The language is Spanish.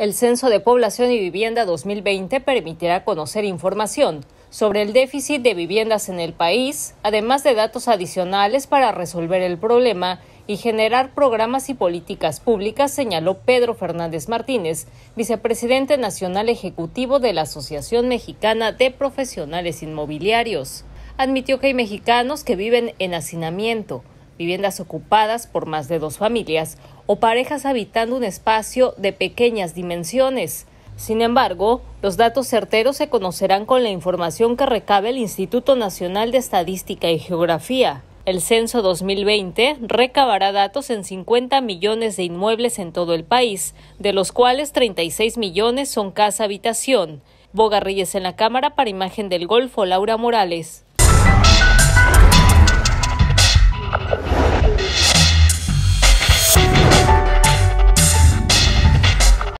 El Censo de Población y Vivienda 2020 permitirá conocer información sobre el déficit de viviendas en el país, además de datos adicionales para resolver el problema y generar programas y políticas públicas, señaló Pedro Fernández Martínez, vicepresidente nacional ejecutivo de la Asociación Mexicana de Profesionales Inmobiliarios. Admitió que hay mexicanos que viven en hacinamiento, viviendas ocupadas por más de dos familias o parejas habitando un espacio de pequeñas dimensiones. Sin embargo, los datos certeros se conocerán con la información que recabe el Instituto Nacional de Estadística y Geografía. El censo 2020 recabará datos en 50 millones de inmuebles en todo el país, de los cuales 36 millones son casa habitación. Boga en la Cámara para Imagen del Golfo, Laura Morales.